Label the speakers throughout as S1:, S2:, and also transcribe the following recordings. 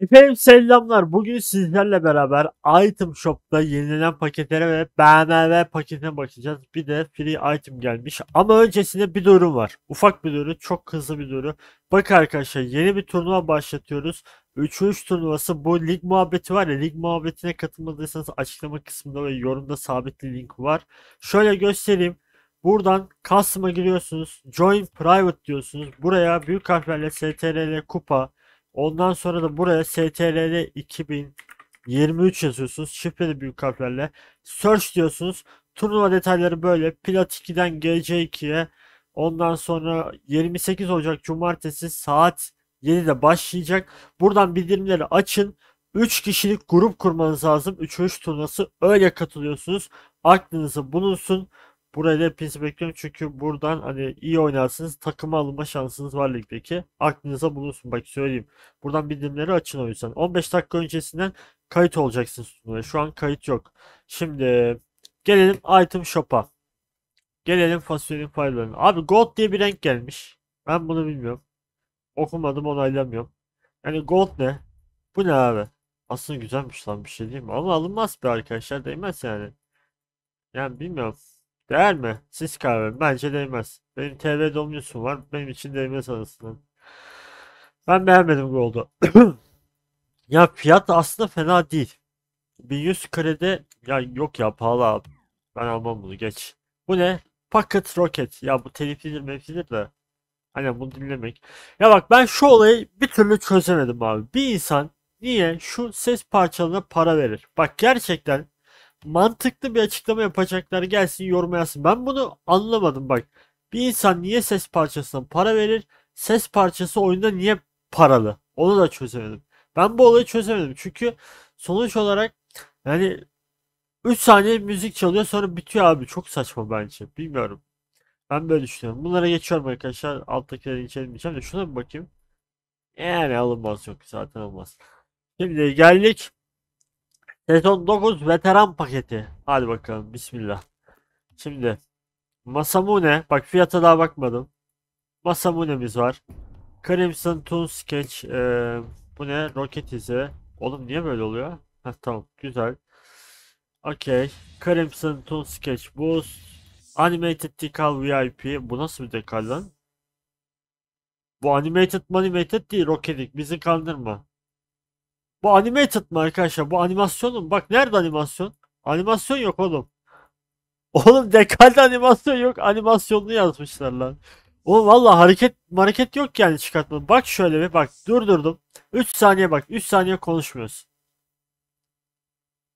S1: Efendim selamlar. Bugün sizlerle beraber item shop'ta yenilen paketlere ve BMW paketine bakacağız. Bir de free item gelmiş. Ama öncesinde bir durum var. Ufak bir durum çok hızlı bir durum Bak arkadaşlar yeni bir turnuva başlatıyoruz. 3 3 turnuvası bu lig muhabbeti var ya lig muhabbetine katılmadıysanız açıklama kısmında ve yorumda sabitli link var. Şöyle göstereyim. Buradan custom'a giriyorsunuz. Join private diyorsunuz. Buraya büyük harflerle STRL kupa Ondan sonra da buraya STRL 2023 yazıyorsunuz. Şifreli büyük harflerle. Search diyorsunuz. Turnuva detayları böyle. Plat 2'den GC2'ye. Ondan sonra 28 Ocak Cumartesi saat 7'de başlayacak. Buradan bildirimleri açın. 3 kişilik grup kurmanız lazım. 3 3 turnuvası öyle katılıyorsunuz. Aklınızı bulunsun. Buraya da hepinizi bekliyorum çünkü buradan hani iyi oynarsınız takıma alınma şansınız var ligdeki. Aklınıza bulunsun bak söyleyeyim. Buradan bildirimleri açın o yüzden. 15 dakika öncesinden kayıt olacaksınız Şu an kayıt yok. Şimdi gelelim item shop'a. Gelelim fasulyenin paylarına. Abi gold diye bir renk gelmiş. Ben bunu bilmiyorum. Okumadım onaylamıyorum. Yani gold ne? Bu ne abi? Aslında güzelmiş lan bir şey değil mi? Ama alınmaz be arkadaşlar değmez yani. Yani bilmiyorum. Değer mi? Siz kahve. Bence değmez. Benim TV Domino'sum var. Benim için değmez aslında. Ben beğenmedim Gold'u. ya fiyat aslında fena değil. 1100 kredi ya yok ya pahalı abi. Ben almam bunu geç. Bu ne? Pocket Rocket. Ya bu teliflidir meflidir de. Hani bunu dinlemek. Ya bak ben şu olayı bir türlü çözemedim abi. Bir insan niye şu ses parçalarına para verir? Bak gerçekten mantıklı bir açıklama yapacaklar gelsin yoruma yazsın. Ben bunu anlamadım bak. Bir insan niye ses parçasına para verir? Ses parçası oyunda niye paralı? Onu da çözemedim. Ben bu olayı çözemedim. Çünkü sonuç olarak yani 3 saniye müzik çalıyor sonra bitiyor abi. Çok saçma bence. Bilmiyorum. Ben böyle düşünüyorum. Bunlara geçiyorum arkadaşlar. Alttakileri içelim içelim şuna bir bakayım. Yani alınmaz yok zaten olmaz. Şimdi geldik Sezon 9 veteran paketi. Hadi bakalım bismillah. Şimdi Masamune. Bak fiyata daha bakmadım. Masamune'miz var. Crimson Toon Sketch. E, bu ne? Rocket izi. Oğlum niye böyle oluyor? Heh, tamam güzel. Okay. Crimson Toon Sketch Boost. Animated Decal VIP. Bu nasıl bir dekal lan? Bu animated animated değil Rocket'lik. Bizi kandırma. Bu animated mı arkadaşlar? Bu animasyonun. Bak nerede animasyon? Animasyon yok oğlum. Oğlum dekalde animasyon yok. Animasyonunu yazmışlar lan. Oğlum valla hareket hareket yok yani çıkartma. Bak şöyle bir bak durdurdum. 3 saniye bak. 3 saniye konuşmuyoruz.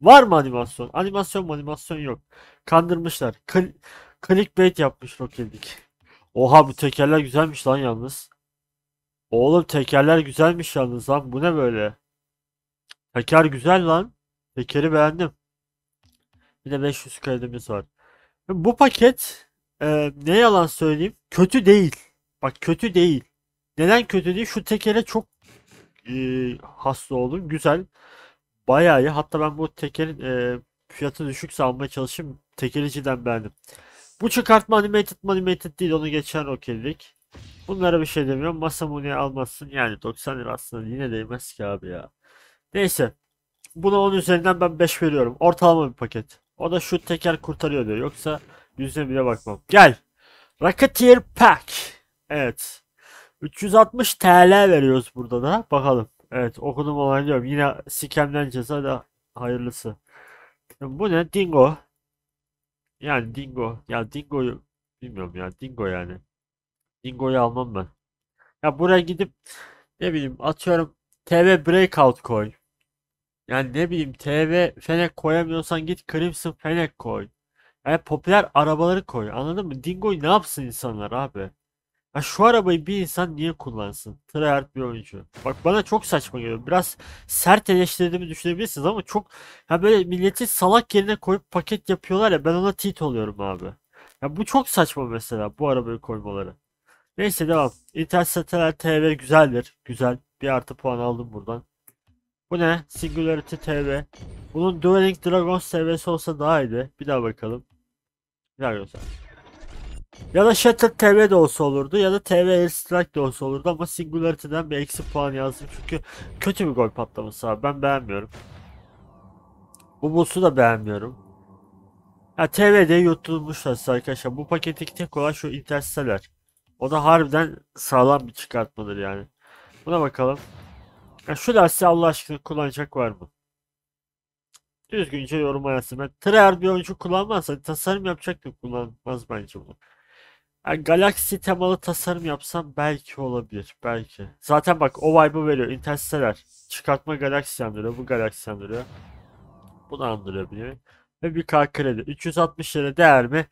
S1: Var mı animasyon? Animasyon mu animasyon yok. Kandırmışlar. Kl clickbait yapmış Rocket'lik. Oha bu tekerler güzelmiş lan yalnız. Oğlum tekerler güzelmiş yalnız lan. Bu ne böyle? Teker güzel lan. Tekeri beğendim. Bir de 500 kredimiz var. Bu paket e, ne yalan söyleyeyim kötü değil. Bak kötü değil. Neden kötü değil? Şu tekere çok e, hasta oldum. Güzel. Bayağı iyi. Hatta ben bu tekerin e, fiyatı düşükse almaya çalışayım. Tekericiden beğendim. Bu çıkartma animated animated değil. Onu geçen okeylik. Bunlara bir şey demiyorum. Masamune'yi almasın Yani 90 lira aslında yine değmez ki abi ya. Neyse. Buna 10 üzerinden ben 5 veriyorum. Ortalama bir paket. O da şu teker kurtarıyor diyor. Yoksa yüzüne bile bakmam. Gel. Rocketeer Pack. Evet. 360 TL veriyoruz burada da. Bakalım. Evet okudum onaylıyorum. Yine sikemden ceza da hayırlısı. bu ne? Dingo. Yani Dingo. Ya Dingo'yu bilmiyorum ya. Dingo yani. Dingo'yu almam ben. Ya buraya gidip ne bileyim atıyorum TV Breakout koy. Yani ne bileyim TV Fenek koyamıyorsan git Crimson Fenek koy. Yani popüler arabaları koy. Anladın mı? Dingo'yu ne yapsın insanlar abi? Ya şu arabayı bir insan niye kullansın? Tryhard bir oyuncu. Bak bana çok saçma geliyor. Biraz sert eleştirdiğimi düşünebilirsiniz ama çok ya böyle milleti salak yerine koyup paket yapıyorlar ya ben ona tit oluyorum abi. Ya bu çok saçma mesela bu arabayı koymaları. Neyse devam. Interstellar TV güzeldir. Güzel. Bir artı puan aldım buradan. Bu ne? Singularity TV. Bunun Dueling Dragons seviyesi olsa daha iyiydi. Bir daha bakalım. Bir daha Dragons. Ya da Shattered TV de olsa olurdu ya da TV Airstrike de olsa olurdu ama Singularity'den bir eksi puan yazdım çünkü kötü bir gol patlaması abi ben beğenmiyorum. Bu boss'u da beğenmiyorum. Ya TV'de yutulmuşlar arkadaşlar bu paketteki tek olan şu Interstellar. O da harbiden sağlam bir çıkartmadır yani. Buna bakalım. Ya şu lastiği Allah aşkına kullanacak var mı? Düzgünce yoruma yazsın. Treyarch bir oyuncu kullanmazsa tasarım yapacaktı kullanmaz bence bunu. Yani Galaxy temalı tasarım yapsam belki olabilir. Belki. Zaten bak o vibe'ı veriyor. Interstellar. Çıkartma Galaxy andırıyor. Bu Galaxy andırıyor. Bunu andırıyor bir Ve bir K kredi. 360 lira değer mi?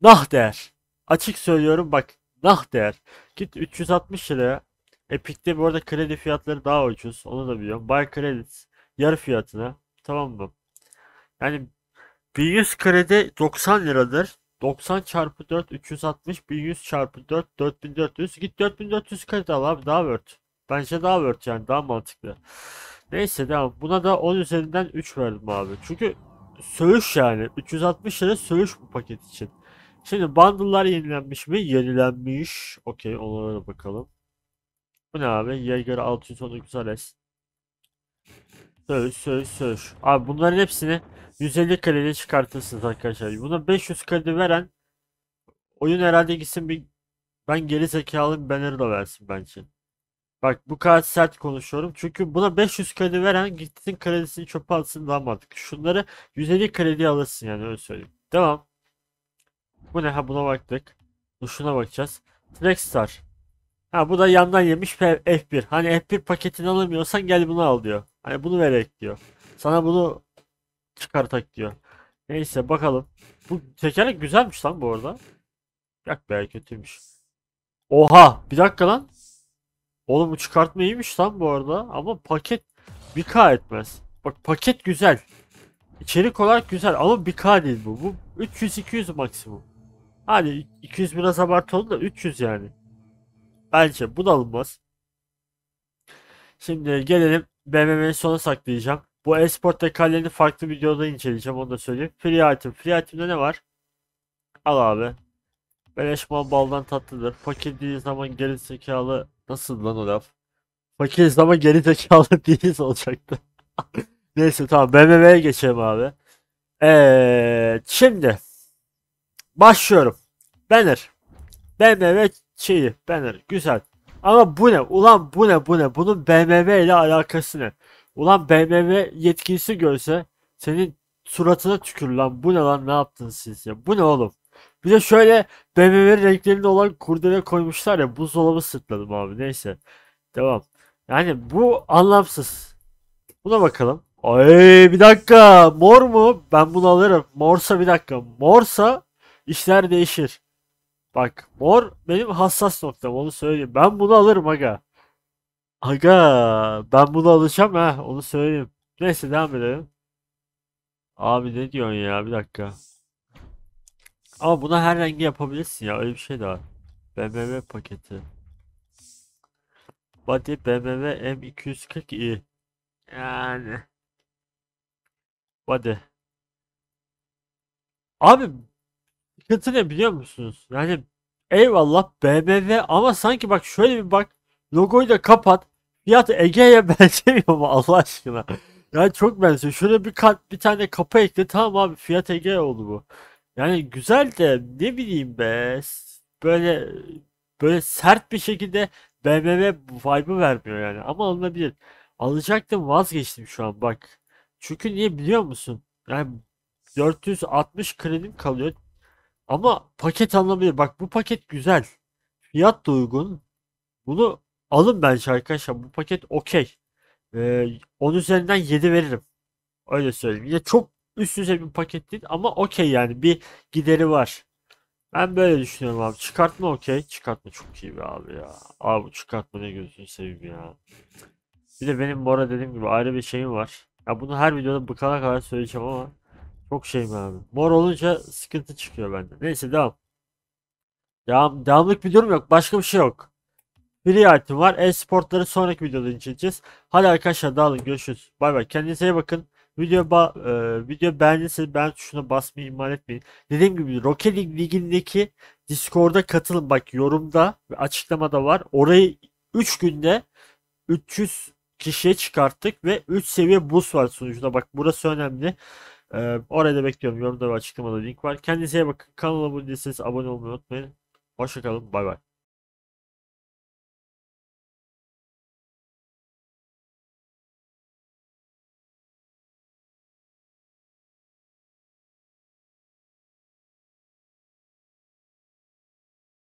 S1: Nah değer. Açık söylüyorum bak. Nah değer. Git 360 liraya Epic'te bu arada kredi fiyatları daha ucuz. Onu da biliyorum. Buy Credit yarı fiyatına. Tamam mı? Yani 1100 kredi 90 liradır. 90 çarpı 4 360 1100 çarpı 4 4400 git 4400 kredi al abi daha worth. Bence daha worth yani daha mantıklı. Neyse devam. Buna da 10 üzerinden 3 verdim abi. Çünkü söğüş yani. 360 lira söğüş bu paket için. Şimdi bundle'lar yenilenmiş mi? Yenilenmiş. Okey onlara da bakalım. Bu ne abi? Jaeger 619 Ares. Söğüş, söğüş, söğüş. Abi bunların hepsini 150 kredi çıkartırsınız arkadaşlar. Buna 500 kredi veren oyun herhalde gitsin bir ben geri zekalı banner da versin bence. Bak bu kadar sert konuşuyorum. Çünkü buna 500 kredi veren gittin kredisini çöpe atsın daha mantıklı. Şunları 150 kredi alırsın yani öyle söyleyeyim. Tamam? Bu ne? Ha buna baktık. Şuna bakacağız. Trackstar. Ha bu da yandan yemiş F1. Hani F1 paketini alamıyorsan gel bunu al diyor. Hani bunu vererek diyor. Sana bunu çıkartak diyor. Neyse bakalım. Bu tekerlek güzelmiş lan bu arada. Yak be kötüymüş. Oha bir dakika lan. Oğlum bu çıkartma iyiymiş lan bu arada. Ama paket 1K etmez. Bak paket güzel. İçerik olarak güzel ama 1K değil bu. Bu 300-200 maksimum. Hani 200 biraz abartı oldu da 300 yani. Bence bu da Şimdi gelelim BMM'yi sona saklayacağım. Bu esport tekerlerini farklı videoda inceleyeceğim onu da söyleyeyim. Free item. Free item'de ne var? Al abi. Beleş baldan tatlıdır. Fakir değil zaman geri zekalı. Nasıl lan o laf? Fakir zaman geri zekalı değiliz olacaktı. Neyse tamam BMM'ye geçelim abi. Evet şimdi başlıyorum. Banner. BMW şeyi banner güzel. Ama bu ne? Ulan bu ne bu ne? Bunun BMW ile alakası ne? Ulan BMW yetkilisi görse senin suratına tükür lan. Bu ne lan ne yaptın siz ya? Bu ne oğlum? Bir de şöyle BMW renklerinde olan kurdele koymuşlar ya buzdolabı sırtladım abi neyse. Devam. Yani bu anlamsız. Buna bakalım. Ay bir dakika mor mu? Ben bunu alırım. Morsa bir dakika. Morsa işler değişir. Bak mor benim hassas noktam onu söyleyeyim. Ben bunu alırım aga. Aga ben bunu alacağım ha onu söyleyeyim. Neyse devam edelim. Abi ne diyorsun ya bir dakika. Ama buna her rengi yapabilirsin ya öyle bir şey de var. BMW paketi. Body BMW M240i. Yani. Body. Abi sıkıntı ne biliyor musunuz? Yani eyvallah BMW ama sanki bak şöyle bir bak logoyu da kapat. Fiyat Ege'ye benzemiyor mu Allah aşkına? Yani çok benziyor. Şöyle bir kat, bir tane kapı ekle tamam abi Fiyat Ege oldu bu. Yani güzel de ne bileyim be böyle böyle sert bir şekilde BMW vibe'ı vermiyor yani ama alınabilir. Alacaktım vazgeçtim şu an bak. Çünkü niye biliyor musun? Yani 460 kredim kalıyor. Ama paket anlamıyla Bak bu paket güzel. Fiyat da uygun. Bunu alın bence arkadaşlar. Bu paket okey. Ee, 10 üzerinden 7 veririm. Öyle söyleyeyim. Yine çok üst düzey bir paket değil ama okey yani. Bir gideri var. Ben böyle düşünüyorum abi. Çıkartma okey. Çıkartma çok iyi bir abi ya. Abi çıkartma ne gözünü seveyim ya. Bir de benim bu ara dediğim gibi ayrı bir şeyim var. Ya bunu her videoda bıkana kadar söyleyeceğim ama çok şey mi abi? Mor olunca sıkıntı çıkıyor bende. Neyse devam. Devam, devamlık bir durum yok. Başka bir şey yok. Free item var. E-sportları sonraki videoda inceleyeceğiz. Hadi arkadaşlar dağılın. Görüşürüz. Bay bay. Kendinize iyi bakın. Video, ba e, video beğendiyseniz beğen tuşuna basmayı ihmal etmeyin. Dediğim gibi Rocket League ligindeki Discord'a katılın. Bak yorumda ve açıklamada var. Orayı 3 günde 300 kişiye çıkarttık ve 3 seviye boost var sunucuda. Bak burası önemli. Ee, oraya da bekliyorum. Yorumda ve açıklamada link var. Kendinize iyi bakın. Kanalıma değilseniz abone olmayı unutmayın. Hoşçakalın. Bay bay.